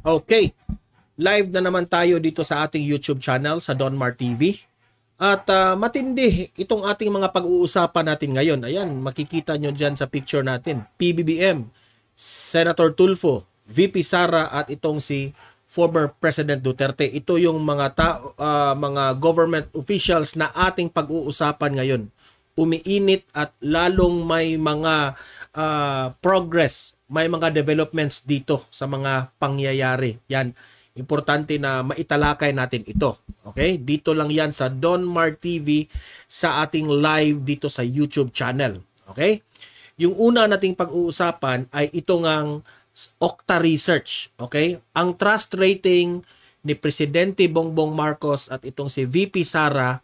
okay. Live na naman tayo dito sa ating YouTube channel sa Donmar TV. At uh, matindi itong ating mga pag-uusapan natin ngayon. Ayan, makikita nyo dyan sa picture natin. PBBM, Senator Tulfo, VP Sara at itong si former President Duterte. Ito yung mga tao, uh, mga government officials na ating pag-uusapan ngayon. Umiinit at lalong may mga uh, progress, may mga developments dito sa mga pangyayari. Yan, importante na maitalakay natin ito. Okay? Dito lang yan sa Donmar TV sa ating live dito sa YouTube channel. Okay? Yung una nating pag-uusapan ay itong ngang Okta Research. Okay? Ang trust rating ni Presidente Bongbong Marcos at itong si VP Sara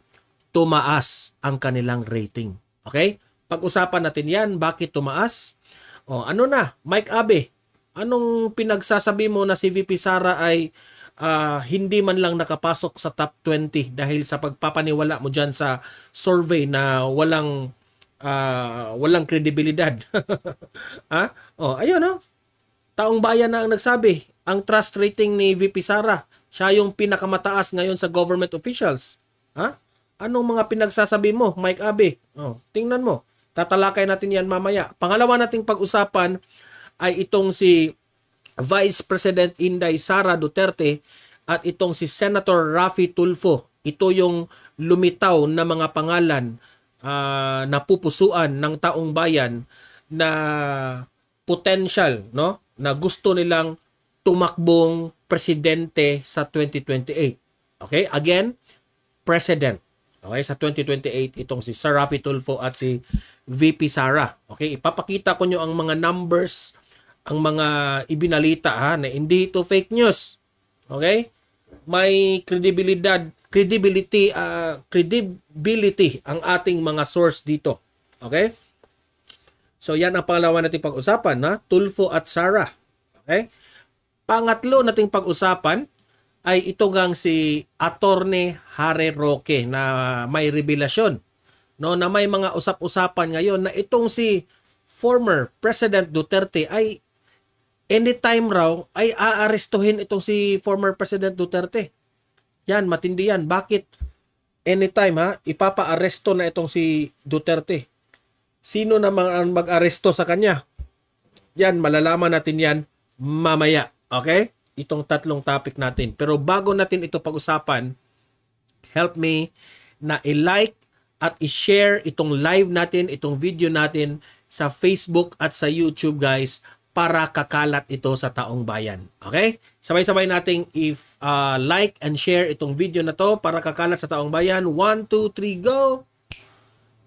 tumaas ang kanilang rating. Okay? Pag-usapan natin yan, bakit tumaas? O, ano na, Mike Abe, anong pinagsasabi mo na si VP Sara ay uh, hindi man lang nakapasok sa top 20 dahil sa pagpapaniwala mo dyan sa survey na walang uh, walang kredibilidad. ha? Ah, oh, ayun no. Oh. Taong bayan na ang nagsabi, ang trust rating ni VP Sara, siya yung pinakamataas ngayon sa government officials. Ha? Anong mga pinagsasabi mo, Mike Abe? Oh, tingnan mo. Tatalakay natin yan mamaya. Pangalawa nating pag-usapan ay itong si Vice President Inday Sara Duterte at itong si Senator Rafi Tulfo. Ito yung lumitaw na mga pangalan uh, na pupusuan ng taong bayan na potential no na gusto nilang tumakbong presidente sa 2028. Okay? Again, president. Okay, sa 2028 itong si Sir Rafi Tulfo at si VP Sara. Okay, ipapakita ko nyo ang mga numbers, ang mga ibinalita ha na hindi ito fake news. Okay? May credibility, credibility, uh, ah, credibility ang ating mga source dito. Okay? So yan ang pangalawa nating pag-usapan na Tulfo at Sara. Okay? Pangatlo nating pag-usapan ay ito ngang si Attorney Hare Roque na may revelasyon no na may mga usap-usapan ngayon na itong si former President Duterte ay anytime raw ay aarestuhin itong si former President Duterte. Yan, matindi yan. Bakit? Anytime ha, ipapa-aresto na itong si Duterte. Sino namang mag-aresto sa kanya? Yan, malalaman natin yan mamaya. Okay? itong tatlong topic natin. Pero bago natin ito pag-usapan, help me na i-like at i-share itong live natin, itong video natin sa Facebook at sa YouTube guys para kakalat ito sa taong bayan. Okay? Sabay-sabay nating if uh, like and share itong video na to para kakalat sa taong bayan. 1, 2, 3, go!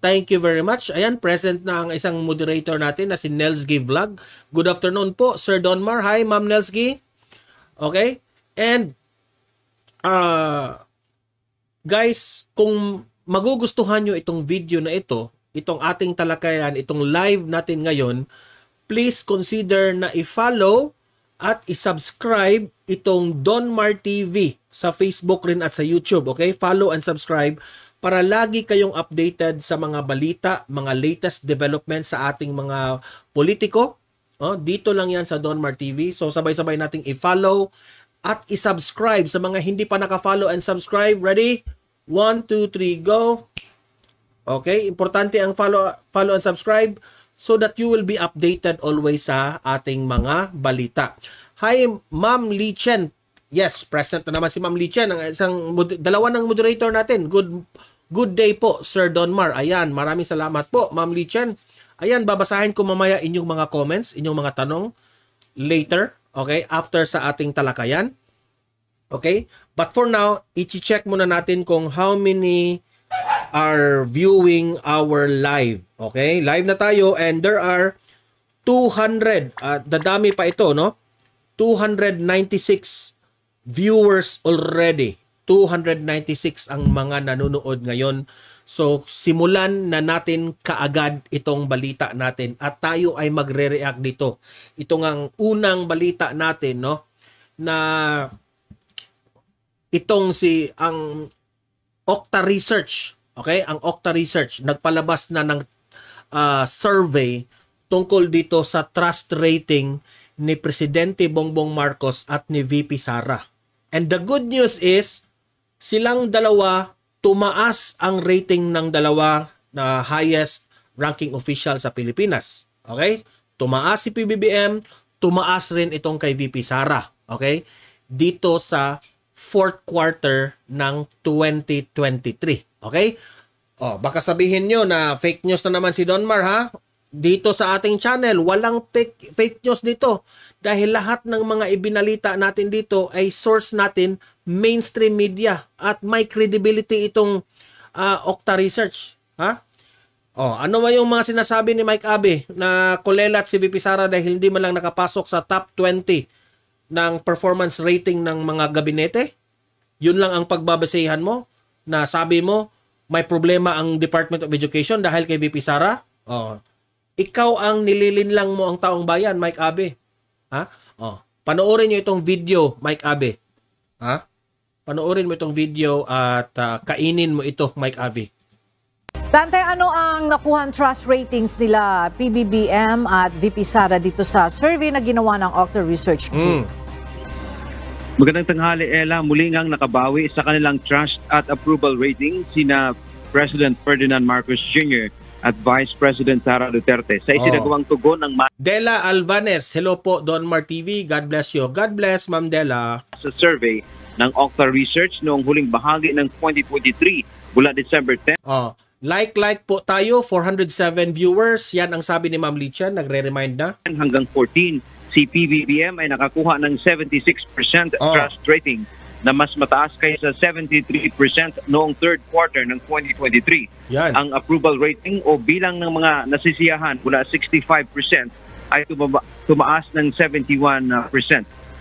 Thank you very much. Ayan, present na ang isang moderator natin na si Nelsky Vlog. Good afternoon po, Sir Donmar. Hi, Ma'am Nelsky. Okay? And, uh, guys, kung magugustuhan niyo itong video na ito, itong ating talakayan, itong live natin ngayon, please consider na i-follow at i-subscribe itong Don TV sa Facebook rin at sa YouTube. Okay? Follow and subscribe para lagi kayong updated sa mga balita, mga latest development sa ating mga politiko, Oh, dito lang yan sa Donmar TV. So sabay-sabay nating i-follow at i-subscribe sa mga hindi pa naka-follow and subscribe. Ready? 1, 2, 3, go! Okay, importante ang follow, follow and subscribe so that you will be updated always sa ating mga balita. Hi, Ma'am Lee Chen. Yes, present na naman si Ma'am Lee Chen, ang isang dalawa ng moderator natin. Good good day po, Sir Donmar. Ayan, maraming salamat po, Ma'am Lee Chen. Ayan, babasahin ko mamaya inyong mga comments, inyong mga tanong later, okay? After sa ating talakayan. Okay? But for now, i-check muna natin kung how many are viewing our live. Okay? Live na tayo and there are 200. Uh, ah, dadami pa ito, no? 296 viewers already. 296 ang mga nanonood ngayon. So simulan na natin kaagad itong balita natin at tayo ay magre-react dito. Ito ang unang balita natin no na itong si ang Octa Research, okay? Ang Octa Research nagpalabas na ng uh, survey tungkol dito sa trust rating ni Presidente Bongbong Marcos at ni VP Sara. And the good news is silang dalawa tumaas ang rating ng dalawa na highest ranking official sa Pilipinas. Okay? Tumaas si PBBM, tumaas rin itong kay VP Sara. Okay? Dito sa fourth quarter ng 2023. Okay? Oh, baka sabihin nyo na fake news na naman si Donmar ha? Dito sa ating channel, walang fake news dito. Dahil lahat ng mga ibinalita natin dito ay source natin mainstream media at may credibility itong uh, Okta Research. Ha? Oh, ano ba yung mga sinasabi ni Mike Abe na kolela si VP Sara dahil hindi man lang nakapasok sa top 20 ng performance rating ng mga gabinete? Yun lang ang pagbabasehan mo na sabi mo may problema ang Department of Education dahil kay VP Sara? Oh, ikaw ang nililin lang mo ang taong bayan, Mike Abe. Ha? Oh, panoorin niyo itong video, Mike Abe. Ha? panoorin mo itong video at uh, kainin mo ito, Mike Avi. Dante, ano ang nakuhan trust ratings nila PBBM at VP Sara dito sa survey na ginawa ng Octa Research Group? Mm. Magandang tanghali, Ella. Muli ngang nakabawi sa kanilang trust at approval rating sina President Ferdinand Marcos Jr. at Vice President Sara Duterte sa oh. isinagawang tugon ng Dela Alvanes. Hello po, Don Mar TV. God bless you. God bless, Ma'am Dela. Sa survey ng Octa Research noong huling bahagi ng 2023 mula December 10. Oh, like like po tayo 407 viewers. Yan ang sabi ni Ma'am Lichian, nagre-remind na. Hanggang 14 si PBBM ay nakakuha ng 76% oh. trust rating na mas mataas kaysa 73% noong third quarter ng 2023. Yan. Ang approval rating o bilang ng mga nasisiyahan mula 65% ay tumaba- tumaas ng 71%.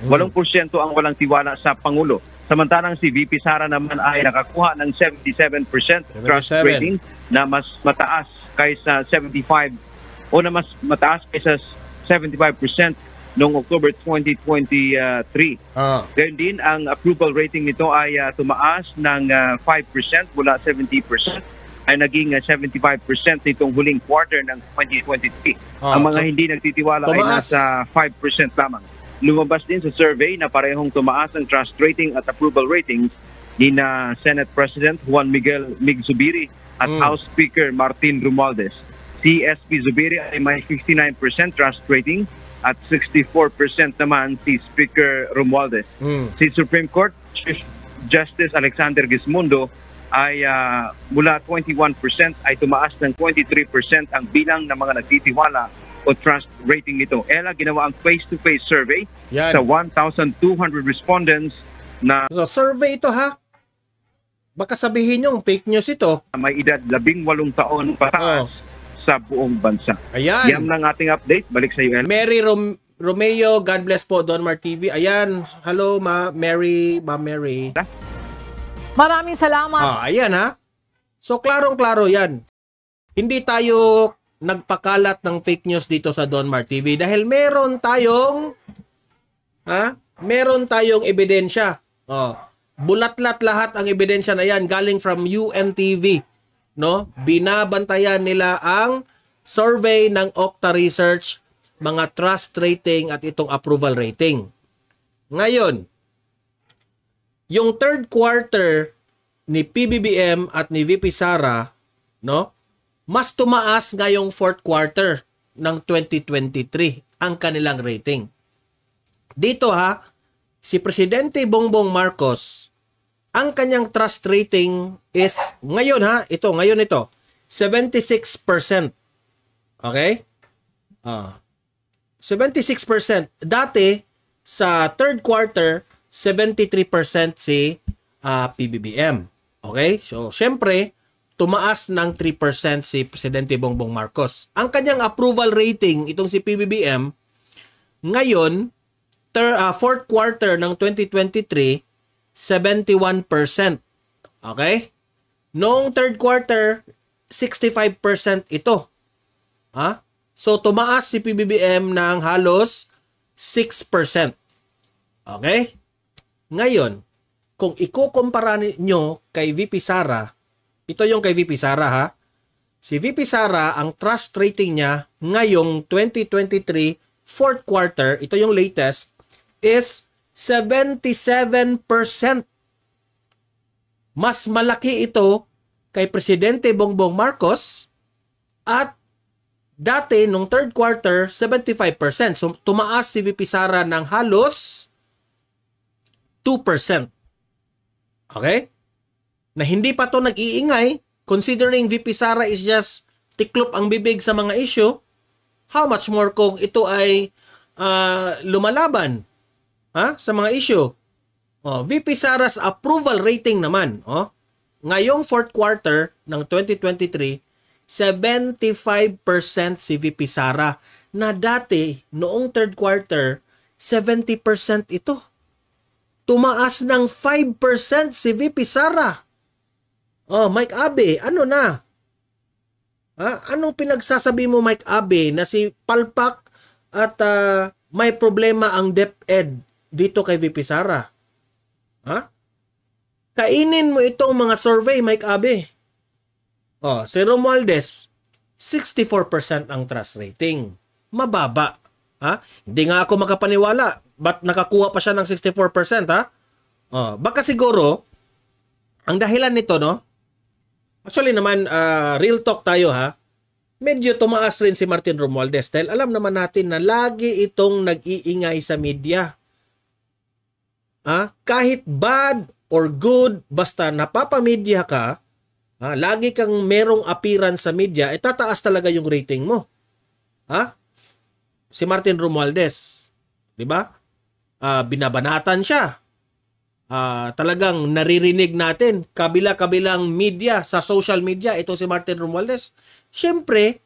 8% mm. ang walang tiwala sa Pangulo. Samantalang si VP Sara naman ay nakakuha ng 77% 77. trust rating na mas mataas kaysa 75 o na mas mataas kaysa 75% noong October 2023. Ah. Gayun din, ang approval rating nito ay uh, tumaas ng uh, ah, 5% mula 70% ay naging 75% ah, nitong huling quarter ng 2023. Ah, ang mga so, hindi nagtitiwala tumaas. ay nasa 5% lamang. Lumabas din sa survey na parehong tumaas ang trust rating at approval ratings ni na Senate President Juan Miguel Mig Zubiri at mm. House Speaker Martin Romualdez. Si SP Zubiri ay may 59% trust rating at 64% naman si Speaker Romualdez. Mm. Si Supreme Court Chief Justice Alexander Gismundo ay uh, mula 21% ay tumaas ng 23% ang bilang ng mga nagtitiwala o trust rating nito. Ella, ginawa ang face-to-face survey Yan. sa 1,200 respondents na... So, survey ito ha? Baka sabihin nyo, fake news ito. May edad 18 taon pataas oh. sa buong bansa. Ayan. Yan lang ating update. Balik sa iyo, Ella. Mary Rom Romeo, God bless po, Donmar TV. Ayan, hello ma Mary, ma Mary. Maraming salamat. Ah, ayan ha. So, klarong-klaro yan. Hindi tayo nagpakalat ng fake news dito sa Donmar TV dahil meron tayong ha? Meron tayong ebidensya. Oh, bulatlat lahat ang ebidensya na 'yan galing from UNTV, no? Binabantayan nila ang survey ng Octa Research mga trust rating at itong approval rating. Ngayon, yung third quarter ni PBBM at ni VP Sara, no? mas tumaas ngayong fourth quarter ng 2023 ang kanilang rating. Dito ha, si Presidente Bongbong Marcos, ang kanyang trust rating is ngayon ha, ito, ngayon ito, 76%. Okay? Uh, ah. 76%. Dati, sa third quarter, 73% si uh, ah, PBBM. Okay? So, syempre, tumaas ng 3% si Presidente Bongbong Marcos. Ang kanyang approval rating, itong si PBBM, ngayon, ter, uh, fourth quarter ng 2023, 71%. Okay? Noong third quarter, 65% ito. Ha? So, tumaas si PBBM ng halos 6%. Okay? Ngayon, kung ikukumpara ninyo kay VP Sara, ito yung kay VP Sara ha. Si VP Sara, ang trust rating niya ngayong 2023 fourth quarter, ito yung latest, is 77%. Mas malaki ito kay Presidente Bongbong Marcos at dati nung third quarter, 75%. So tumaas si VP Sara ng halos 2%. Okay? na hindi pa to nag-iingay, considering VP Sara is just tiklop ang bibig sa mga issue, how much more kung ito ay uh, lumalaban ha, sa mga issue. Oh, VP Sara's approval rating naman, oh, ngayong fourth quarter ng 2023, 75% si VP Sara na dati noong third quarter 70% ito. Tumaas ng 5% si VP Sara. Oh, Mike Abe, ano na? Ha? Anong pinagsasabi mo Mike Abe na si Palpak at uh, may problema ang DepEd dito kay VP Sara? Ha? Kainin mo itong mga survey Mike Abe. Oh, si Romualdez, 64% ang trust rating. Mababa. Ha? Hindi nga ako makapaniwala. Ba't nakakuha pa siya ng 64%? Ha? Oh, baka siguro, ang dahilan nito, no? Actually naman, uh, real talk tayo ha. Medyo tumaas rin si Martin Romualdez dahil alam naman natin na lagi itong nag-iingay sa media. Ha? Kahit bad or good, basta napapamedia ka, ha? lagi kang merong appearance sa media, eh tataas talaga yung rating mo. Ha? Si Martin Romualdez, 'di ba? Uh, binabanatan siya uh, talagang naririnig natin kabila-kabilang media sa social media ito si Martin Romualdez syempre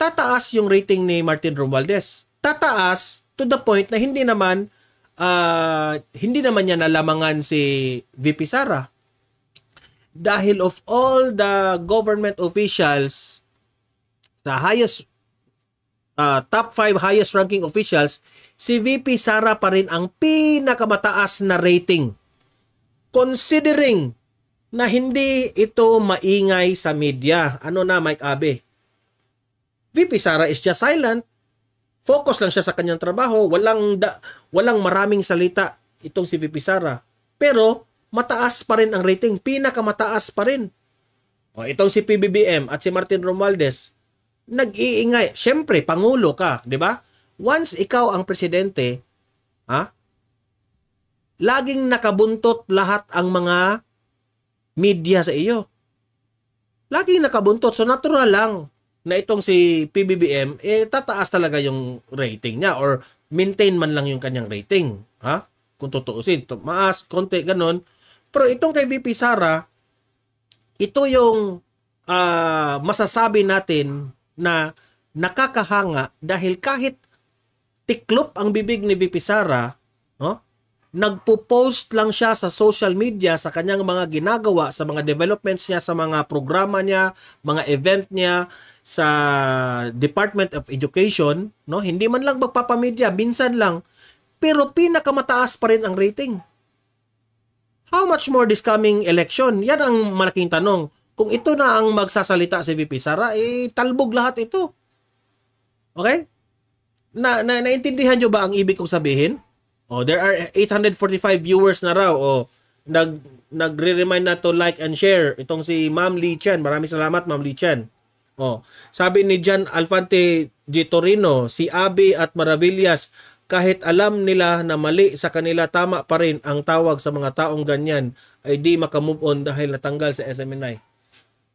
tataas yung rating ni Martin Romualdez tataas to the point na hindi naman uh, hindi naman niya nalamangan si VP Sara dahil of all the government officials sa highest uh, top 5 highest ranking officials si VP Sara pa rin ang pinakamataas na rating. Considering na hindi ito maingay sa media. Ano na Mike Abe? VP Sara is just silent. Focus lang siya sa kanyang trabaho. Walang, da, walang maraming salita itong si VP Sara. Pero mataas pa rin ang rating. Pinakamataas pa rin. O, itong si PBBM at si Martin Romualdez, nag-iingay. Siyempre, Pangulo ka, di ba? once ikaw ang presidente, ha? Laging nakabuntot lahat ang mga media sa iyo. Laging nakabuntot. So natural lang na itong si PBBM, eh tataas talaga yung rating niya or maintain man lang yung kanyang rating. Ha? Kung tutuusin, maas, konti, ganun. Pero itong kay VP Sara, ito yung uh, masasabi natin na nakakahanga dahil kahit tiklop ang bibig ni VP Sara, no? nagpo-post lang siya sa social media sa kanyang mga ginagawa, sa mga developments niya, sa mga programa niya, mga event niya sa Department of Education, no? Hindi man lang magpapamedya, minsan lang, pero pinakamataas pa rin ang rating. How much more this coming election? Yan ang malaking tanong. Kung ito na ang magsasalita si VP Sara, eh talbog lahat ito. Okay? na, na naintindihan nyo ba ang ibig kong sabihin? Oh, there are 845 viewers na raw. Oh, nag nagre-remind na to like and share itong si Ma'am Lee Chen. Maraming salamat Ma'am Lee Chen. Oh, sabi ni Jan Alfante G. Torino, si Abi at Maravillas, kahit alam nila na mali sa kanila, tama pa rin ang tawag sa mga taong ganyan ay di makamove on dahil natanggal sa SMNI.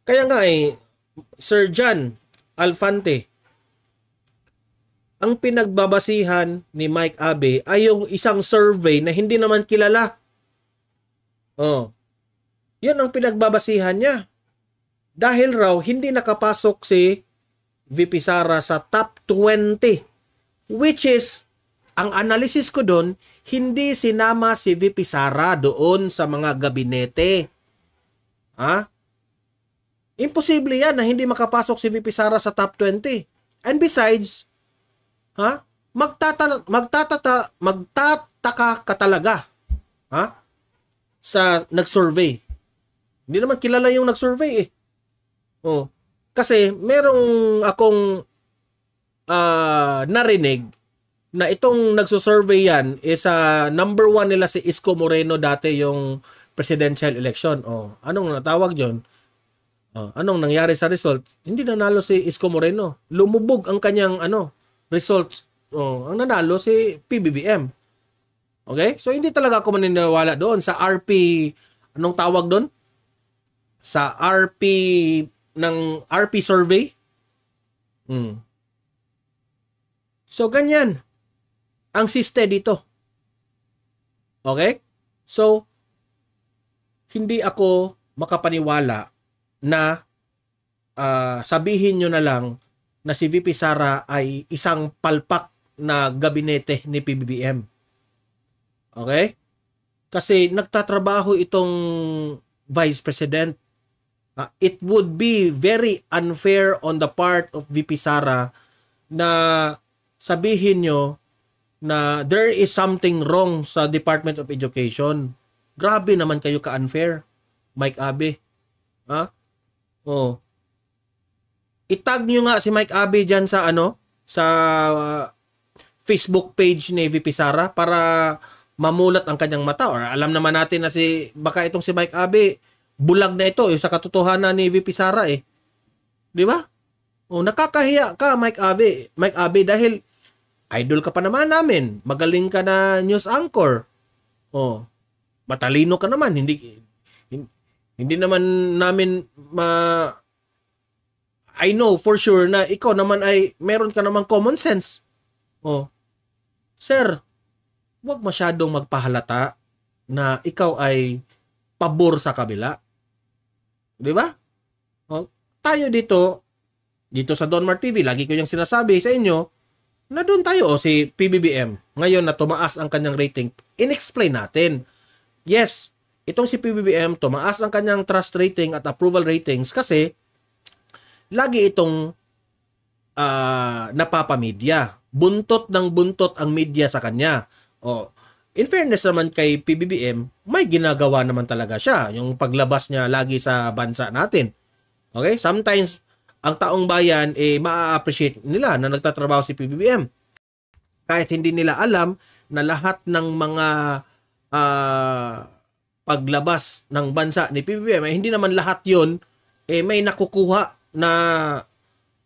Kaya nga eh, Sir Jan Alfante, ang pinagbabasihan ni Mike Abe ay yung isang survey na hindi naman kilala. Oh. Yun ang pinagbabasihan niya. Dahil raw hindi nakapasok si VP Sara sa top 20 which is ang analysis ko doon hindi sinama si VP Sara doon sa mga gabinete. Ha? Imposible yan na hindi makapasok si VP Sara sa top 20. And besides, Ha? Magtatala, magtatata, magtataka ka talaga. Ha? Sa nag-survey. Hindi naman kilala yung nag-survey eh. Oh. Kasi merong akong uh, narinig na itong nagsusurvey yan is uh, number one nila si Isko Moreno dati yung presidential election. Oh, anong natawag yon? Oh, anong nangyari sa result? Hindi nanalo si Isko Moreno. Lumubog ang kanyang ano, results, oh, ang nanalo si PBBM. Okay? So, hindi talaga ako maniniwala doon sa RP, anong tawag doon? Sa RP, ng RP survey. Hmm. So, ganyan. Ang siste dito. Okay? So, hindi ako makapaniwala na uh, sabihin nyo na lang na si VP Sara ay isang palpak na gabinete ni PBBM. Okay? Kasi nagtatrabaho itong Vice President. Ah, it would be very unfair on the part of VP Sara na sabihin nyo na there is something wrong sa Department of Education. Grabe naman kayo ka-unfair, Mike Abe. Ha? Ah? Oh, Itag nyo nga si Mike Abe dyan sa ano, sa uh, Facebook page ni VP Sara para mamulat ang kanyang mata. Or alam naman natin na si, baka itong si Mike Abe, bulag na ito eh, sa katotohanan ni VP Sara eh. Di ba? O, nakakahiya ka Mike Abe, Mike Abe dahil idol ka pa naman namin. Magaling ka na news anchor. Oh, matalino ka naman. Hindi hindi naman namin ma I know for sure na ikaw naman ay meron ka namang common sense. Oh. Sir, huwag masyadong magpahalata na ikaw ay pabor sa kabila. 'Di ba? Oh, tayo dito dito sa Donmar TV, lagi ko yung sinasabi sa inyo na doon tayo o oh, si PBBM. Ngayon na tumaas ang kanyang rating, inexplain natin. Yes, itong si PBBM tumaas ang kanyang trust rating at approval ratings kasi lagi itong uh, ah, napapamedya. Buntot ng buntot ang media sa kanya. O, in fairness naman kay PBBM, may ginagawa naman talaga siya. Yung paglabas niya lagi sa bansa natin. Okay? Sometimes, ang taong bayan, eh, maa-appreciate nila na nagtatrabaho si PBBM. Kahit hindi nila alam na lahat ng mga uh, paglabas ng bansa ni PBBM, eh, hindi naman lahat yon eh, may nakukuha na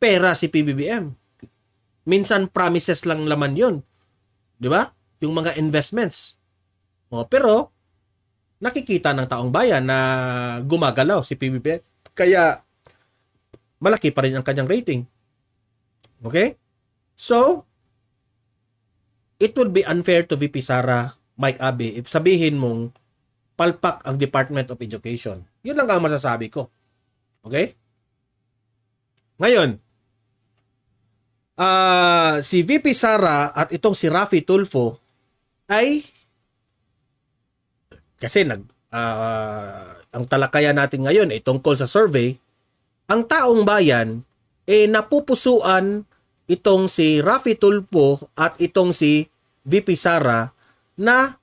pera si PBBM. Minsan promises lang laman 'yon. 'Di ba? Yung mga investments. O, pero nakikita ng taong bayan na gumagalaw si PBBM. Kaya malaki pa rin ang kanyang rating. Okay? So, it would be unfair to VP Sara Mike Abe if sabihin mong palpak ang Department of Education. Yun lang ang masasabi ko. Okay? Ngayon, uh, si VP Sara at itong si Rafi Tulfo ay kasi nag uh, ang talakayan natin ngayon ay eh, tungkol sa survey, ang taong bayan eh napupusuan itong si Rafi Tulfo at itong si VP Sara na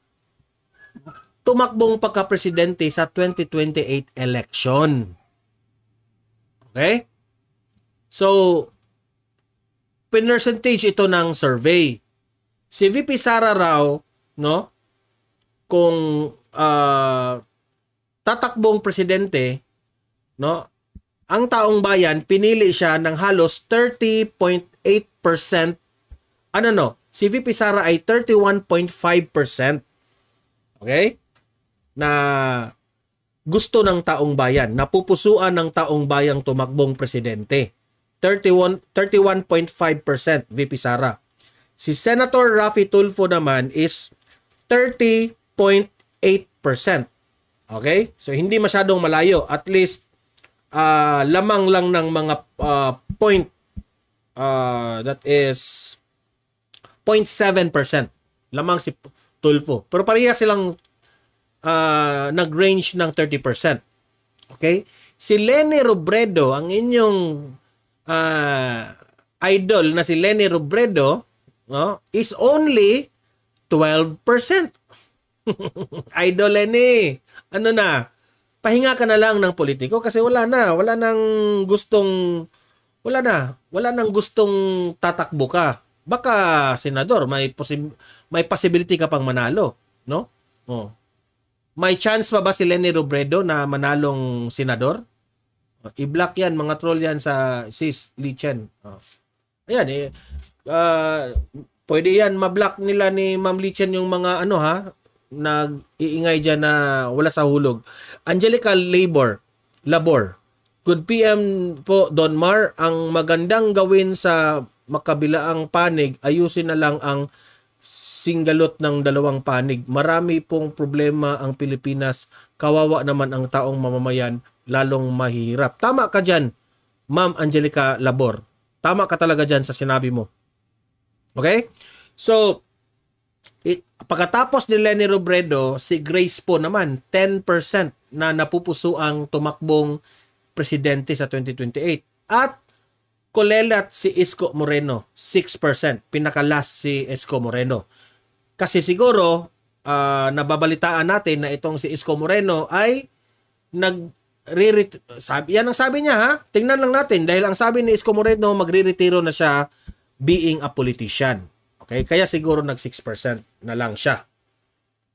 tumakbong pagka-presidente sa 2028 election. Okay? So, percentage ito ng survey. Si VP Sara raw, no, kung uh, tatakbong presidente, no, ang taong bayan, pinili siya ng halos 30.8%. Ano no? Si VP Sara ay 31.5%. Okay? Na gusto ng taong bayan, napupusuan ng taong bayang tumakbong presidente. 31 31.5% VP Sara. Si Senator Rafi Tulfo naman is 30.8%. Okay? So hindi masyadong malayo. At least uh, lamang lang ng mga uh, point uh, that is 0.7%. Lamang si Tulfo. Pero pareha silang uh, nag-range ng 30%. Okay? Si Lenny Robredo, ang inyong uh, idol na si Lenny Robredo no, is only 12%. idol Lenny, ano na, pahinga ka na lang ng politiko kasi wala na, wala nang gustong wala na, wala nang gustong tatakbo ka. Baka senador, may posib may possibility ka pang manalo, no? Oh. May chance pa ba si Lenny Robredo na manalong senador? Oh, i-block yan, mga troll yan sa sis Lee Chen. Uh, ayan, eh, uh, pwede yan, ma-block nila ni Ma'am Lee Chen yung mga ano ha, nag-iingay dyan na wala sa hulog. Angelica Labor, Labor, Good PM po, Don Mar. Ang magandang gawin sa makabilaang panig, ayusin na lang ang singgalot ng dalawang panig. Marami pong problema ang Pilipinas. Kawawa naman ang taong mamamayan lalong mahirap. Tama ka dyan, Ma'am Angelica Labor. Tama ka talaga dyan sa sinabi mo. Okay? So, it, pagkatapos ni Lenny Robredo, si Grace po naman, 10% na napupuso ang tumakbong presidente sa 2028. At kolelat si Isko Moreno, 6%. Pinakalas si Isko Moreno. Kasi siguro, uh, nababalitaan natin na itong si Isko Moreno ay nag re sabi, yan ang sabi niya ha. Tingnan lang natin dahil ang sabi ni Isko Moreno magre-retiro na siya being a politician. Okay? Kaya siguro nag 6% na lang siya.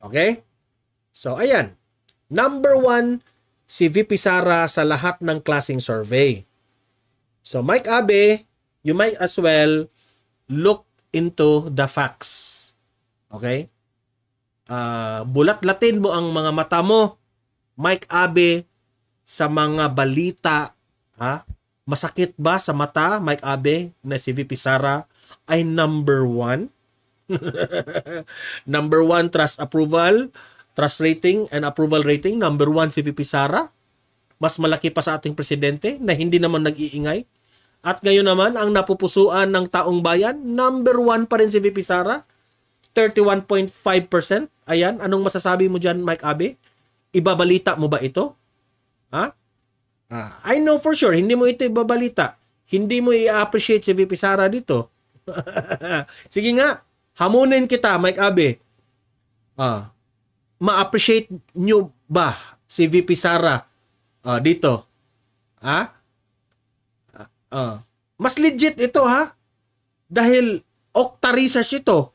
Okay? So ayan. Number one, si VP Sara sa lahat ng klasing survey. So Mike Abe, you might as well look into the facts. Okay? Uh, bulat-latin mo ang mga mata mo. Mike Abe sa mga balita, ha? Masakit ba sa mata, Mike Abe, na si VP Sara ay number one? number one, trust approval, trust rating and approval rating. Number one, si VP Sara. Mas malaki pa sa ating presidente na hindi naman nag-iingay. At ngayon naman, ang napupusuan ng taong bayan, number one pa rin si VP Sara. 31.5%. Ayan, anong masasabi mo dyan, Mike Abe? Ibabalita mo ba ito? Ha? Ah, I know for sure, hindi mo ito ibabalita. Hindi mo i-appreciate si VP Sara dito. Sige nga, hamunin kita, Mike Abe. Ah, ma-appreciate nyo ba si VP Sara uh, dito? Ha? Ah, uh, mas legit ito ha. Dahil Okta research ito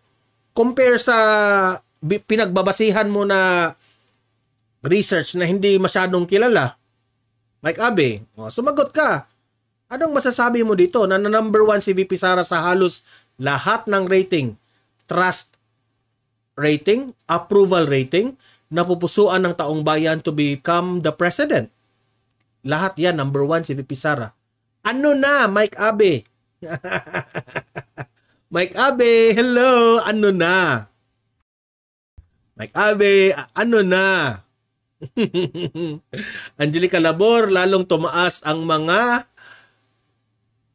compare sa pinagbabasihan mo na research na hindi masyadong kilala Mike Abe, oh, sumagot ka. Anong masasabi mo dito na number one si VP Sara sa halos lahat ng rating? Trust rating, approval rating, napupusuan ng taong bayan to become the president. Lahat yan, number one si VP Sara. Ano na, Mike Abe? Mike Abe, hello, ano na? Mike Abe, ano na? Angelica Labor, lalong tumaas ang mga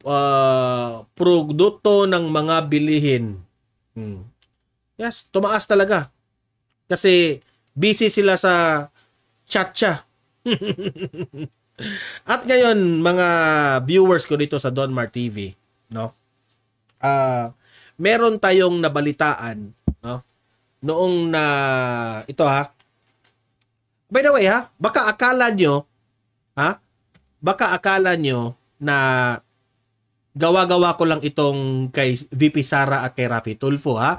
uh, produkto ng mga bilihin. Hmm. Yes, tumaas talaga. Kasi busy sila sa chatcha. At ngayon, mga viewers ko dito sa Donmar TV, no? Uh, meron tayong nabalitaan, no? Noong na ito ha, By the way ha, baka akala nyo, ha? Baka akala nyo na gawa-gawa ko lang itong kay VP Sara at kay Rafi Tulfo ha.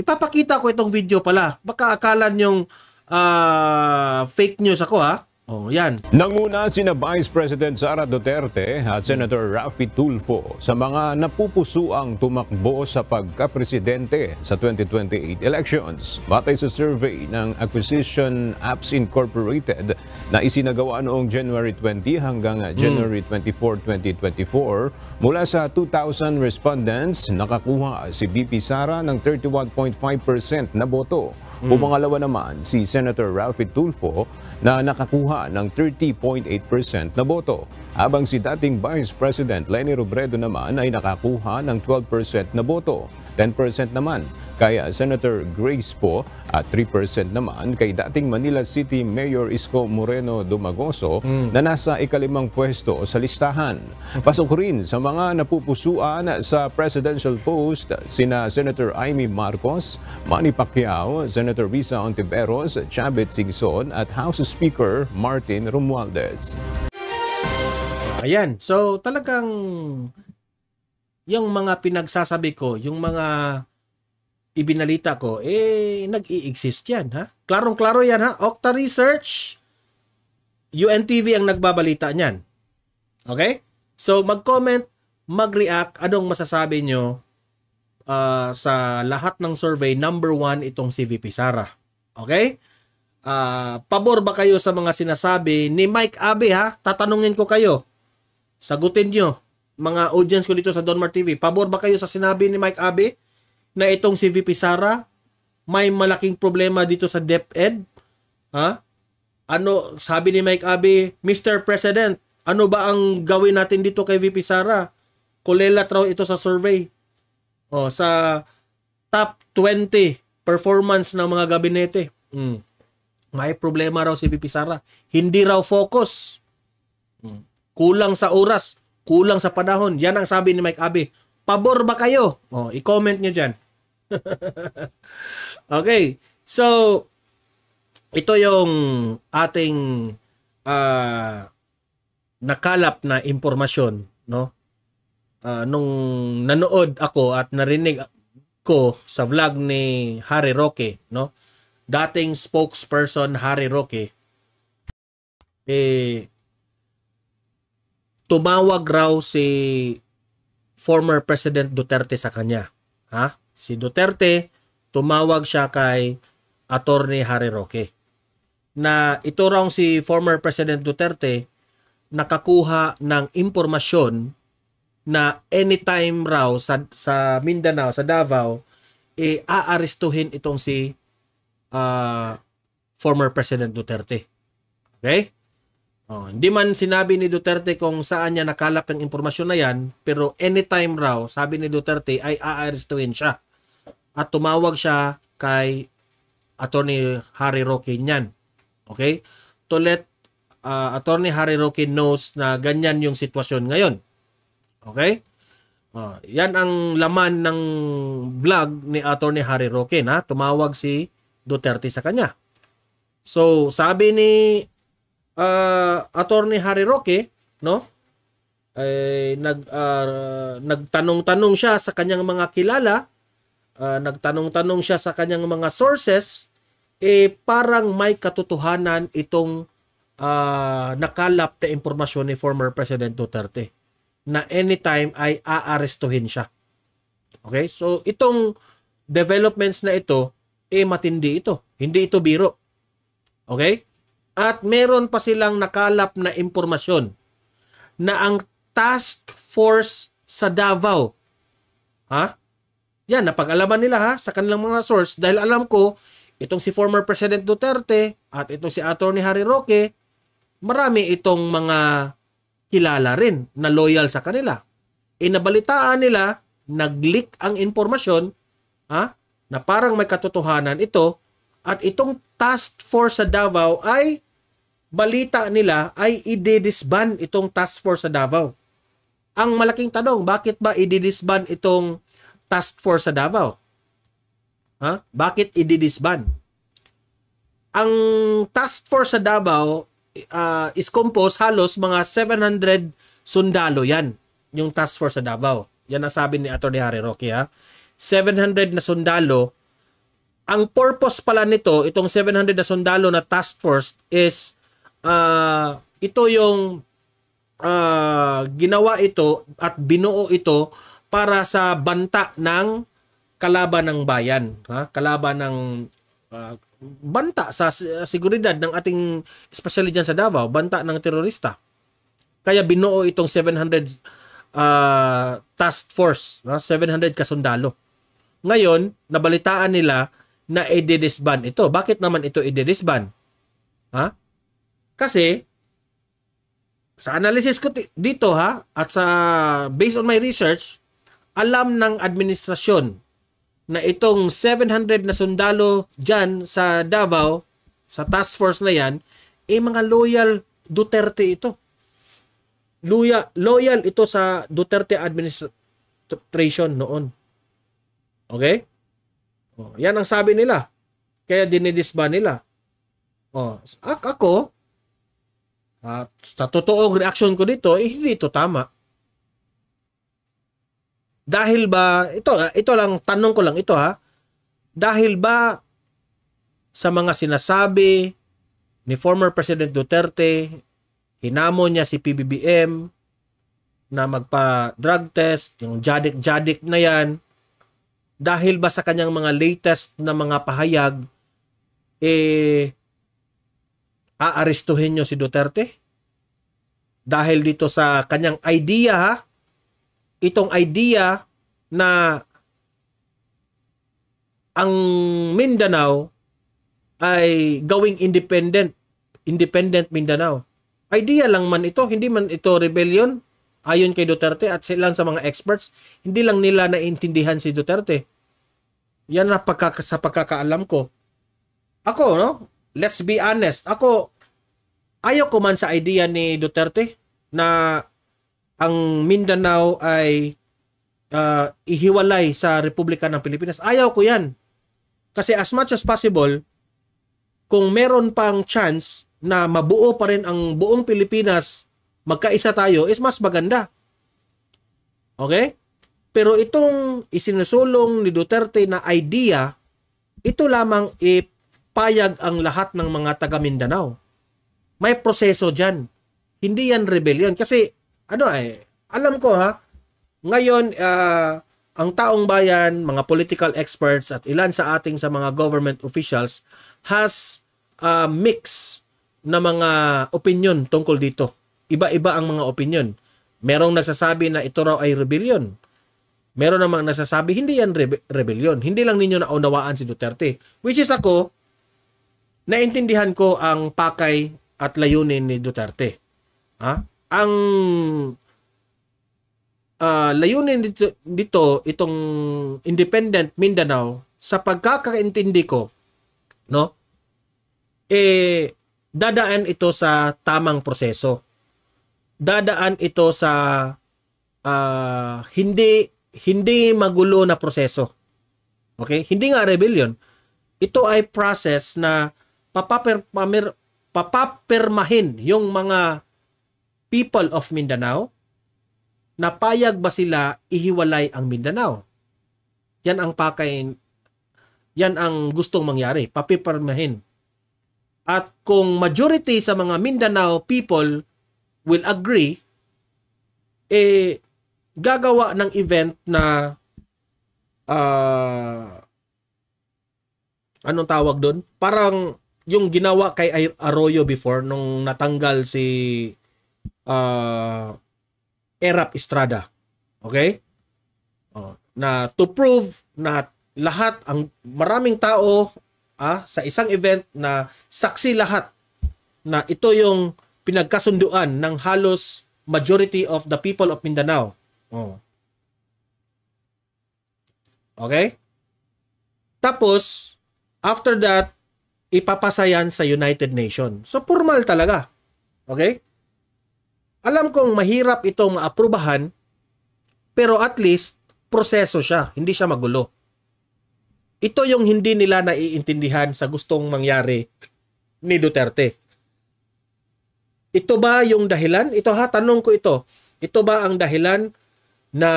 Ipapakita ko itong video pala. Baka akala nyo uh, ah, fake news ako ha. Oh, yan. Nanguna sina Vice President Sara Duterte at Senator Rafi Tulfo sa mga napupusuang tumakbo sa pagka-presidente sa 2028 elections. Batay sa survey ng Acquisition Apps Incorporated na isinagawa noong January 20 hanggang hmm. January 24, 2024, mula sa 2,000 respondents, nakakuha si VP Sara ng 31.5% na boto Mm. Pumangalawa naman si Senator Ralphie Tulfo na nakakuha ng 30.8% na boto. Habang si dating Vice President Lenny Robredo naman ay nakakuha ng 12% na boto. 10% naman kay Senator Grace Po at ah, 3% naman kay dating Manila City Mayor Isko Moreno Dumagoso mm. na nasa ikalimang pwesto sa listahan. Pasok rin sa mga napupusuan sa presidential post sina Senator Amy Marcos, Manny Pacquiao, Senator Risa Ontiveros, Chabit Singson at House Speaker Martin Romualdez. Ayan, so talagang yung mga pinagsasabi ko, yung mga ibinalita ko, eh, nag-i-exist yan, ha? Klarong-klaro yan, ha? Okta Research, UNTV ang nagbabalita niyan. Okay? So, mag-comment, mag-react, anong masasabi nyo uh, sa lahat ng survey, number one itong CVP Sara. Okay? Uh, pabor ba kayo sa mga sinasabi ni Mike Abe, ha? Tatanungin ko kayo. Sagutin nyo mga audience ko dito sa Donmar TV, pabor ba kayo sa sinabi ni Mike Abe na itong si VP Sara may malaking problema dito sa DepEd? Ha? Ano, sabi ni Mike Abe, Mr. President, ano ba ang gawin natin dito kay VP Sara? Kulela raw ito sa survey. O, oh, sa top 20 performance ng mga gabinete. Mm. May problema raw si VP Sara. Hindi raw focus. Mm. Kulang sa oras Kulang sa panahon. Yan ang sabi ni Mike Abe. Pabor ba kayo? Oh, i-comment nyo dyan. okay. So, ito yung ating uh, nakalap na impormasyon, no? Uh, nung nanood ako at narinig ko sa vlog ni Harry Roque, no? Dating spokesperson Harry Roque, eh, tumawag raw si former President Duterte sa kanya. Ha? Si Duterte, tumawag siya kay Attorney Harry Roque. Na ito raw si former President Duterte nakakuha ng impormasyon na anytime raw sa, sa Mindanao, sa Davao, eh, aarestuhin itong si uh, former President Duterte. Okay? Oh, hindi man sinabi ni Duterte kung saan niya nakalap ang impormasyon na yan, pero anytime raw, sabi ni Duterte, ay aarestuin siya. At tumawag siya kay Attorney Harry Roque niyan. Okay? To let uh, Attorney Harry Roque knows na ganyan yung sitwasyon ngayon. Okay? Oh, yan ang laman ng vlog ni Attorney Harry Roque na tumawag si Duterte sa kanya. So, sabi ni uh, ah, Attorney Harry Roque, no? Ay nag uh, nagtanong-tanong siya sa kanyang mga kilala, uh, nagtanong-tanong siya sa kanyang mga sources, eh parang may katotohanan itong uh, nakalap na impormasyon ni former President Duterte na anytime ay aarestuhin siya. Okay? So itong developments na ito, eh matindi ito. Hindi ito biro. Okay? At meron pa silang nakalap na impormasyon na ang task force sa Davao. Ha? Yan, napag-alaman nila ha sa kanilang mga source dahil alam ko itong si former President Duterte at itong si Attorney Harry Roque, marami itong mga kilala rin na loyal sa kanila. Inabalitaan nila, nag-leak ang impormasyon ha, na parang may katotohanan ito at itong task force sa Davao ay balita nila ay ididisband itong task force sa Davao. Ang malaking tanong, bakit ba ididisband itong task force sa Davao? Ha? Bakit ididisband? Ang task force sa Davao uh, is composed halos mga 700 sundalo yan, yung task force sa Davao. Yan ang sabi ni Atty. Harry Roque ha. 700 na sundalo. Ang purpose pala nito, itong 700 na sundalo na task force is uh, ito yung uh, ginawa ito at binuo ito para sa banta ng kalaban ng bayan, ha? kalaban ng uh, banta sa seguridad ng ating especially diyan sa Davao, banta ng terorista. Kaya binuo itong 700 uh, task force, ha? 700 kasundalo. Ngayon, nabalitaan nila na i-disband ito. Bakit naman ito i-disband? Ha? Kasi, sa analysis ko dito ha, at sa based on my research, alam ng administrasyon na itong 700 na sundalo diyan sa Davao, sa task force na yan, eh mga loyal Duterte ito. Loyal, loyal ito sa Duterte administration noon. Okay? Oh, yan ang sabi nila. Kaya dinidisba nila. Oh, ako, at sa totoong reaction ko dito, eh, hindi ito tama. Dahil ba, ito, ah, ito lang, tanong ko lang ito ha. Dahil ba sa mga sinasabi ni former President Duterte, hinamon niya si PBBM na magpa-drug test, yung jadik-jadik na yan, dahil ba sa kanyang mga latest na mga pahayag, eh, aaristuhin nyo si Duterte? Dahil dito sa kanyang idea, ha? itong idea na ang Mindanao ay gawing independent, independent Mindanao. Idea lang man ito, hindi man ito rebellion ayon kay Duterte at silang sa mga experts, hindi lang nila naintindihan si Duterte. Yan na pagka, sa pagkakaalam ko. Ako, no? let's be honest, ako, ayaw ko man sa idea ni Duterte na ang Mindanao ay uh, ihiwalay sa Republika ng Pilipinas. Ayaw ko yan. Kasi as much as possible, kung meron pang chance na mabuo pa rin ang buong Pilipinas, magkaisa tayo, is mas maganda. Okay? Pero itong isinusulong ni Duterte na idea, ito lamang ip payag ang lahat ng mga taga Mindanao. May proseso dyan. Hindi yan rebellion. Kasi, ano eh, alam ko ha, ngayon, uh, ang taong bayan, mga political experts at ilan sa ating sa mga government officials has uh, mix na mga opinion tungkol dito. Iba-iba ang mga opinion. Merong nagsasabi na ito raw ay rebellion. Meron namang nagsasabi, hindi yan rebe- rebellion. Hindi lang ninyo naunawaan si Duterte. Which is ako, naintindihan ko ang pakay at layunin ni Duterte. Ha? Ang uh, layunin dito, dito itong independent Mindanao sa pagkakaintindi ko no eh dadaan ito sa tamang proseso dadaan ito sa uh, hindi hindi magulo na proseso okay hindi nga rebellion ito ay process na papapermamer, papapermahin yung mga people of Mindanao na payag ba sila ihiwalay ang Mindanao? Yan ang pakay yan ang gustong mangyari, papipermahin. At kung majority sa mga Mindanao people will agree, eh, gagawa ng event na uh, anong tawag doon? Parang yung ginawa kay Arroyo before nung natanggal si uh, Erap Estrada. Okay? Uh, na to prove na lahat ang maraming tao ah, sa isang event na saksi lahat na ito yung pinagkasunduan ng halos majority of the people of Mindanao. Oh. Okay? Tapos, after that, ipapasa yan sa United Nations. So formal talaga. Okay? Alam kong mahirap itong maaprubahan pero at least proseso siya, hindi siya magulo. Ito yung hindi nila naiintindihan sa gustong mangyari ni Duterte. Ito ba yung dahilan? Ito ha, tanong ko ito. Ito ba ang dahilan na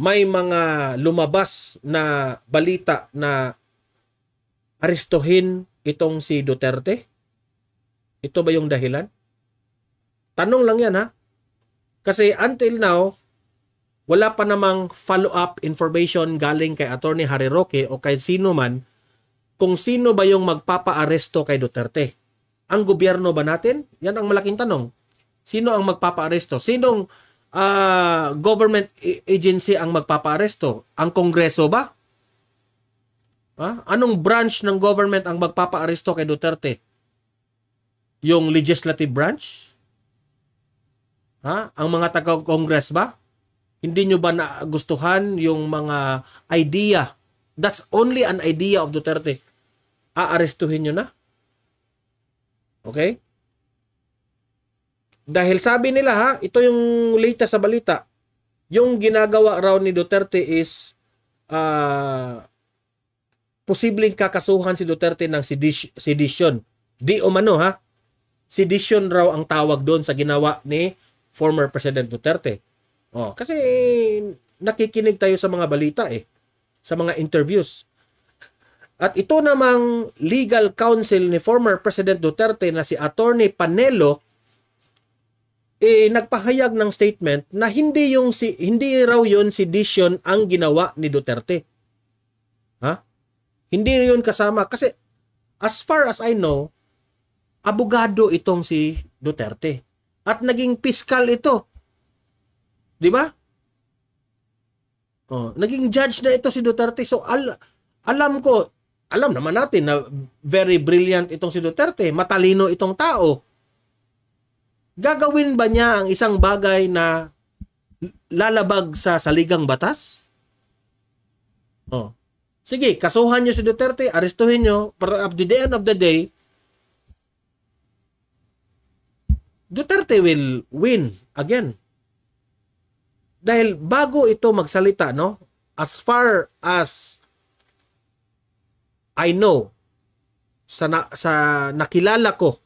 may mga lumabas na balita na arestuhin itong si Duterte? Ito ba yung dahilan? Tanong lang yan ha. Kasi until now, wala pa namang follow-up information galing kay Attorney Harry Roque o kay sino man kung sino ba yung magpapaaresto kay Duterte. Ang gobyerno ba natin? Yan ang malaking tanong. Sino ang magpapaaresto? Sinong uh, government agency ang magpapaaresto? Ang kongreso ba? Ha? Anong branch ng government ang magpapa-aresto kay Duterte? Yung legislative branch? Ha? Ang mga taga-Congress ba? Hindi nyo ba nagustuhan yung mga idea? That's only an idea of Duterte. Aarestuhin nyo na? Okay? Dahil sabi nila ha, ito yung latest sa balita, yung ginagawa raw ni Duterte is uh, posibleng kakasuhan si Duterte ng sedition. Di umano ha, sedition raw ang tawag doon sa ginawa ni former President Duterte. Oh, kasi nakikinig tayo sa mga balita eh, sa mga interviews. At ito namang legal counsel ni former President Duterte na si Attorney Panelo eh, nagpahayag ng statement na hindi yung si hindi raw yon sedition ang ginawa ni Duterte. Ha? Hindi yun kasama. Kasi as far as I know, abogado itong si Duterte. At naging piskal ito. Di ba? Oh, naging judge na ito si Duterte. So al alam ko, alam naman natin na very brilliant itong si Duterte. Matalino itong tao. Gagawin ba niya ang isang bagay na lalabag sa saligang batas? Oh. Sige, kasuhan niyo si Duterte, arestuhin niyo, pero at the end of the day, Duterte will win again. Dahil bago ito magsalita, no? As far as I know, sa, na, sa nakilala ko,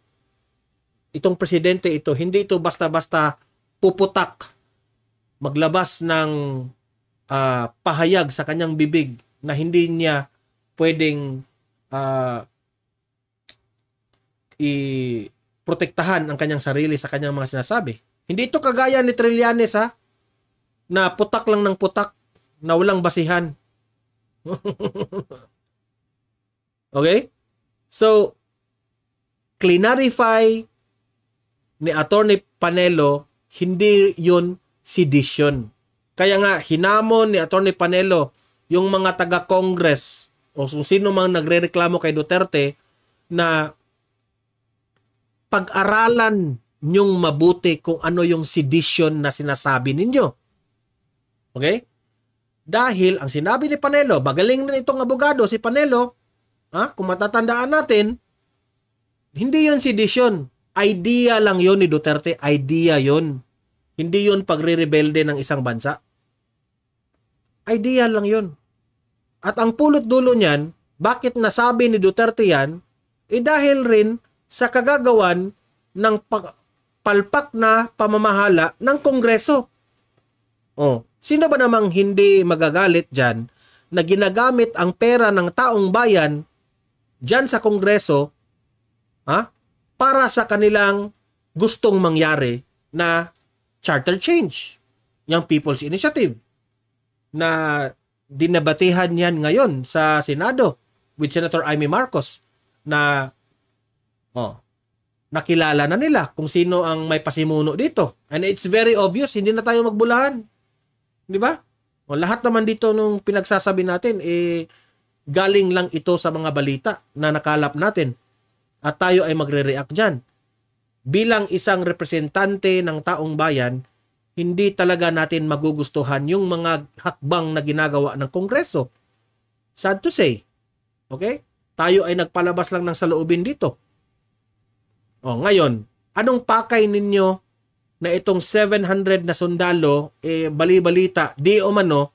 itong presidente ito, hindi ito basta-basta puputak, maglabas ng uh, pahayag sa kanyang bibig na hindi niya pwedeng uh, i-protektahan ang kanyang sarili sa kanyang mga sinasabi. Hindi ito kagaya ni Trillanes ha, na putak lang ng putak, na walang basihan. okay? So, clarify ni Attorney Panelo, hindi yun sedition. Kaya nga, hinamon ni Attorney Panelo yung mga taga-Congress o kung sino mang nagrereklamo kay Duterte na pag-aralan nyong mabuti kung ano yung sedition na sinasabi ninyo. Okay? Dahil ang sinabi ni Panelo, magaling na itong abogado si Panelo, ha? kung matatandaan natin, hindi yon sedition. Idea lang yon ni Duterte. Idea yon. Hindi yon pagre-rebelde ng isang bansa. Idea lang yon. At ang pulot dulo niyan, bakit nasabi ni Duterte yan, eh dahil rin sa kagagawan ng pa- palpak na pamamahala ng Kongreso. Oh, sino ba namang hindi magagalit dyan na ginagamit ang pera ng taong bayan dyan sa Kongreso ha, para sa kanilang gustong mangyari na charter change, yung People's Initiative na dinabatehan yan ngayon sa Senado with Senator Amy Marcos na oh, nakilala na nila kung sino ang may pasimuno dito. And it's very obvious, hindi na tayo magbulahan. Di ba? O, oh, lahat naman dito nung pinagsasabi natin, eh, galing lang ito sa mga balita na nakalap natin. At tayo ay magre-react dyan. Bilang isang representante ng taong bayan, hindi talaga natin magugustuhan yung mga hakbang na ginagawa ng Kongreso. Sad to say. Okay? Tayo ay nagpalabas lang ng saloobin dito. O, ngayon, anong pakay ninyo na itong 700 na sundalo, eh, bali di o mano,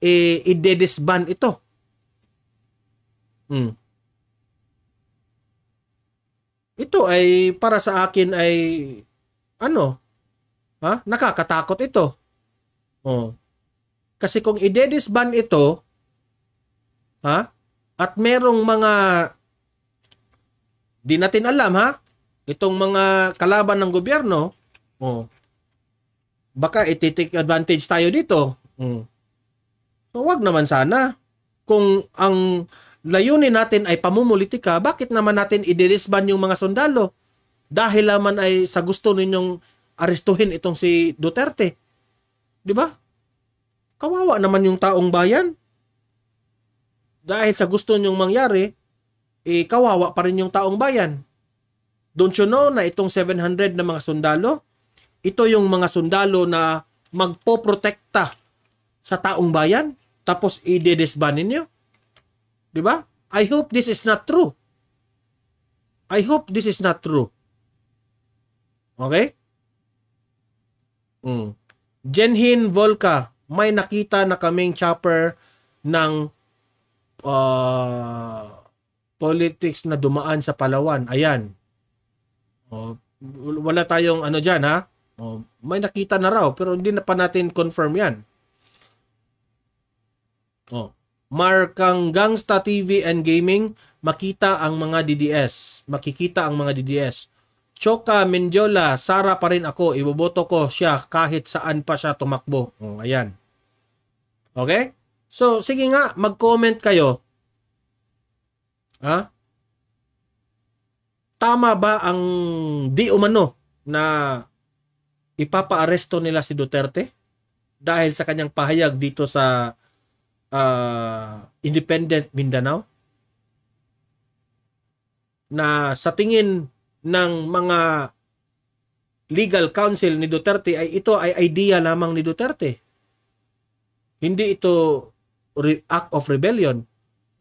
eh, ide-disband ito? Hmm. Ito ay, para sa akin ay, ano, Ha? Nakakatakot ito. Oh. Kasi kung idedisband ito, ha? At merong mga di natin alam ha, itong mga kalaban ng gobyerno, oh. Baka ititik advantage tayo dito. Mm. So wag naman sana kung ang layunin natin ay pamumulitika, bakit naman natin i-disband yung mga sundalo? Dahil naman ay sa gusto ninyong arestuhin itong si Duterte. 'Di ba? Kawawa naman yung taong bayan. Dahil sa gusto niyong mangyari, eh kawawa pa rin yung taong bayan. Don't you know na itong 700 na mga sundalo, ito yung mga sundalo na magpoprotekta sa taong bayan tapos i-disband ninyo? 'Di ba? I hope this is not true. I hope this is not true. Okay? Mm. Genhin Volka, may nakita na kaming chopper ng uh, politics na dumaan sa Palawan. Ayan. O, oh, wala tayong ano dyan ha. O, oh, may nakita na raw pero hindi na pa natin confirm yan. Oh. Markang Gangsta TV and Gaming, makita ang mga DDS. Makikita ang mga DDS. Choka Mendiola, Sara pa rin ako. Iboboto ko siya kahit saan pa siya tumakbo. O, oh, ayan. Okay? So, sige nga, mag-comment kayo. Ha? Tama ba ang di umano na ipapa-aresto nila si Duterte dahil sa kanyang pahayag dito sa uh, Independent Mindanao? Na sa tingin ng mga legal counsel ni Duterte ay ito ay idea lamang ni Duterte. Hindi ito act of rebellion.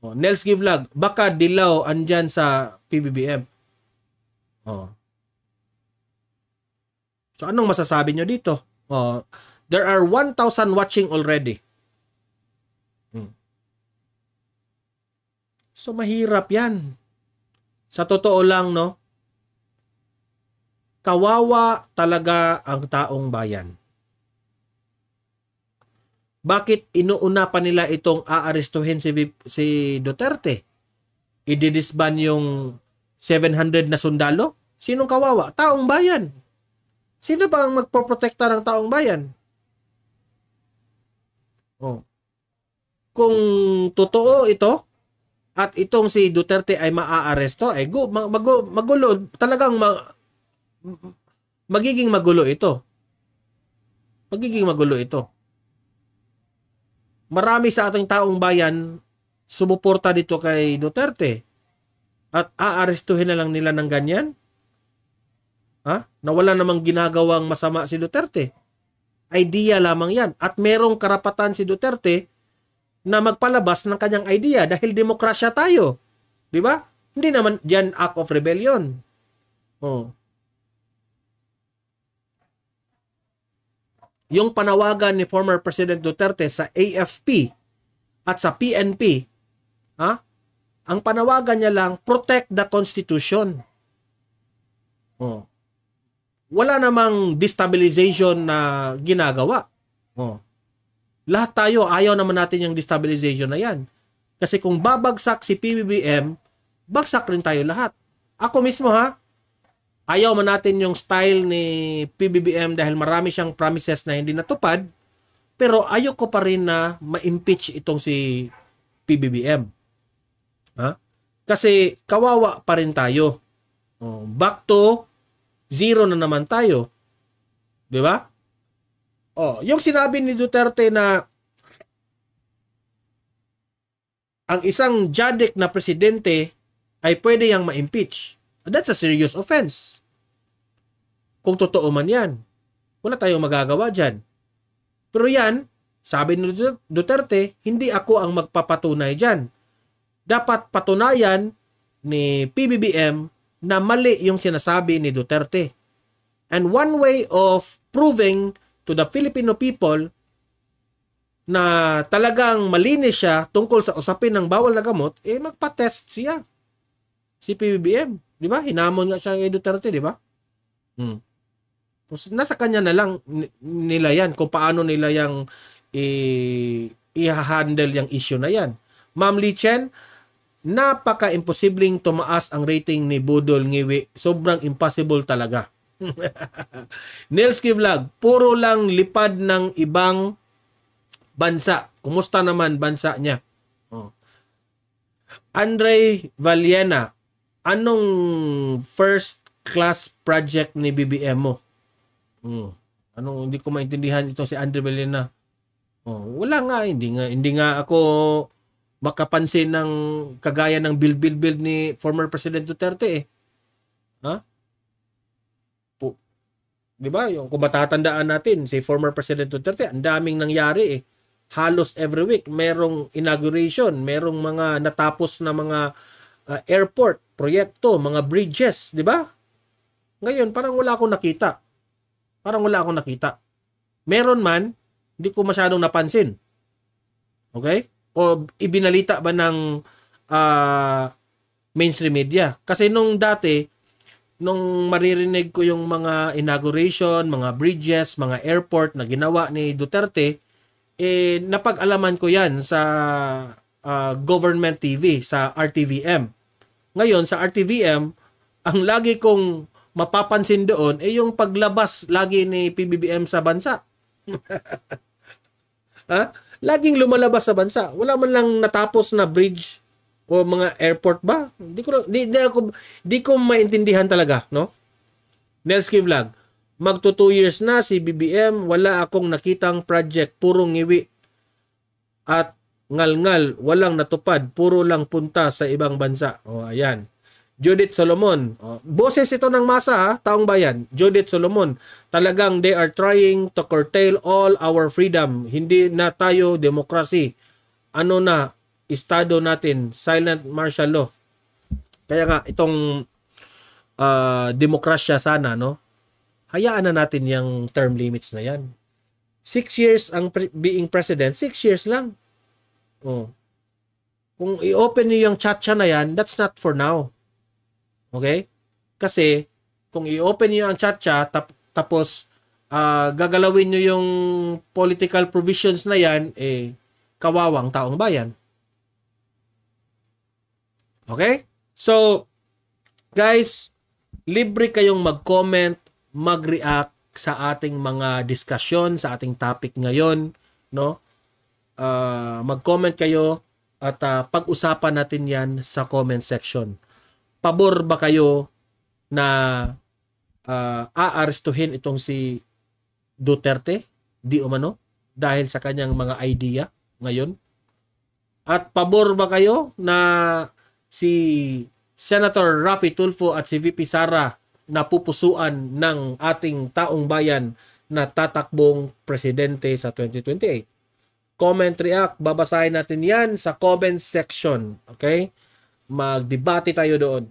Oh, Nels Givlag, baka dilaw andyan sa PBBM. Oh. So anong masasabi nyo dito? Oh, there are 1,000 watching already. Hmm. So mahirap yan. Sa totoo lang, no? kawawa talaga ang taong bayan. Bakit inuuna pa nila itong aarestuhin si, si Duterte? Ididisban yung 700 na sundalo? Sinong kawawa? Taong bayan. Sino ba ang magpoprotekta ng taong bayan? Oh. Kung totoo ito, at itong si Duterte ay maaaresto, ay go, mag, magulo, talagang ma, Magiging magulo ito. Magiging magulo ito. Marami sa ating taong bayan sumuporta dito kay Duterte. At aarestuhin na lang nila ng ganyan? Ha? Na wala namang ginagawang masama si Duterte. Idea lamang yan. At merong karapatan si Duterte na magpalabas ng kanyang idea dahil demokrasya tayo. Di ba? Hindi naman dyan act of rebellion. Oh. yung panawagan ni former President Duterte sa AFP at sa PNP, ha? ang panawagan niya lang, protect the Constitution. Oh. Wala namang destabilization na ginagawa. Oh. Lahat tayo, ayaw naman natin yung destabilization na yan. Kasi kung babagsak si PBBM, bagsak rin tayo lahat. Ako mismo ha, ayaw man natin yung style ni PBBM dahil marami siyang promises na hindi natupad, pero ayaw ko pa rin na ma-impeach itong si PBBM. Ha? Kasi kawawa pa rin tayo. Oh, back to zero na naman tayo. 'Di ba? Oh, yung sinabi ni Duterte na ang isang JADIC na presidente ay pwede yang ma-impeach. That's a serious offense. Kung totoo man yan. Wala tayong magagawa dyan. Pero yan, sabi ni Duterte, hindi ako ang magpapatunay dyan. Dapat patunayan ni PBBM na mali yung sinasabi ni Duterte. And one way of proving to the Filipino people na talagang malinis siya tungkol sa usapin ng bawal na gamot, eh magpa-test siya. Si PBBM. Di ba? Hinamon nga siya kay Duterte, di ba? Hmm. Tapos nasa kanya na lang nila yan kung paano nila yung i- handle yung issue na yan. Ma'am Lichen, napaka-imposibleng tumaas ang rating ni Budol Ngiwi. Sobrang impossible talaga. Nilski Vlog, puro lang lipad ng ibang bansa. Kumusta naman bansa niya? Oh. Andre Valiena, Anong first class project ni BBM mo? Hmm. Anong hindi ko maintindihan ito si Andre Belena. Oh, wala nga hindi nga hindi nga ako makapansin ng kagaya ng build build build ni former President Duterte eh. Ha? Po. 'Di ba? Yung kung matatandaan natin si former President Duterte, ang daming nangyari eh. Halos every week merong inauguration, merong mga natapos na mga uh, airport, proyekto, mga bridges, di ba? Ngayon, parang wala akong nakita. Parang wala akong nakita. Meron man, hindi ko masyadong napansin. Okay? O ibinalita ba ng uh, mainstream media? Kasi nung dati, nung maririnig ko yung mga inauguration, mga bridges, mga airport na ginawa ni Duterte, eh, napag-alaman ko yan sa uh, government TV sa RTVM. Ngayon sa RTVM, ang lagi kong mapapansin doon ay eh, yung paglabas lagi ni PBBM sa bansa. ha? Laging lumalabas sa bansa. Wala man lang natapos na bridge o mga airport ba? Hindi ko di, di ako di ko maintindihan talaga, no? Nelski vlog. Magto 2 years na si BBM, wala akong nakitang project, puro ngiwi. At ngalngal, walang natupad, puro lang punta sa ibang bansa. O, ayan. Judith Solomon. O, boses ito ng masa, ha? taong bayan. Judith Solomon. Talagang they are trying to curtail all our freedom. Hindi na tayo demokrasi. Ano na, estado natin, silent martial law. Kaya nga, itong uh, demokrasya sana, no? Hayaan na natin yung term limits na yan. Six years ang pre- being president, six years lang Oh. Kung i-open niyo yung chat na yan, that's not for now. Okay? Kasi, kung i-open niyo ang chat tap tapos uh, gagalawin niyo yung political provisions na yan, eh, kawawang taong bayan. Okay? So, guys, libre kayong mag-comment, mag-react sa ating mga diskasyon, sa ating topic ngayon, no? uh, mag-comment kayo at uh, pag-usapan natin yan sa comment section. Pabor ba kayo na uh, aarestuhin itong si Duterte, di umano, dahil sa kanyang mga idea ngayon? At pabor ba kayo na si Senator Rafi Tulfo at si VP Sara napupusuan ng ating taong bayan na tatakbong presidente sa 2028? comment, react. Babasahin natin yan sa comment section. Okay? Magdebate tayo doon.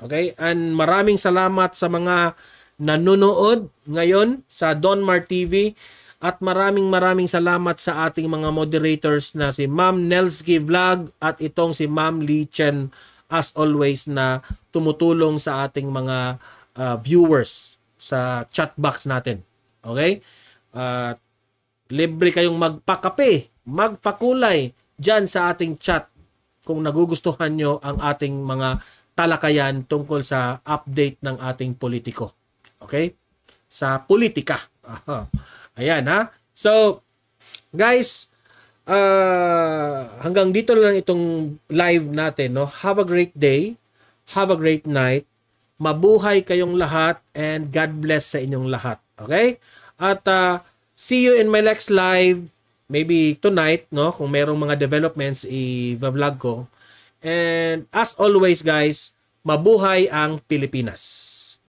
Okay? And maraming salamat sa mga nanonood ngayon sa Donmar TV at maraming maraming salamat sa ating mga moderators na si Ma'am Nelsky Vlog at itong si Ma'am Lee Chen as always na tumutulong sa ating mga uh, viewers sa chat box natin. Okay? At uh, Libre kayong magpakape, magpakulay dyan sa ating chat kung nagugustuhan nyo ang ating mga talakayan tungkol sa update ng ating politiko. Okay? Sa politika. Aha. Ayan ha. So, guys, uh, hanggang dito lang itong live natin. No? Have a great day. Have a great night. Mabuhay kayong lahat and God bless sa inyong lahat. Okay? At uh, see you in my next live. Maybe tonight, no? Kung merong mga developments, i-vlog ko. And as always, guys, mabuhay ang Pilipinas.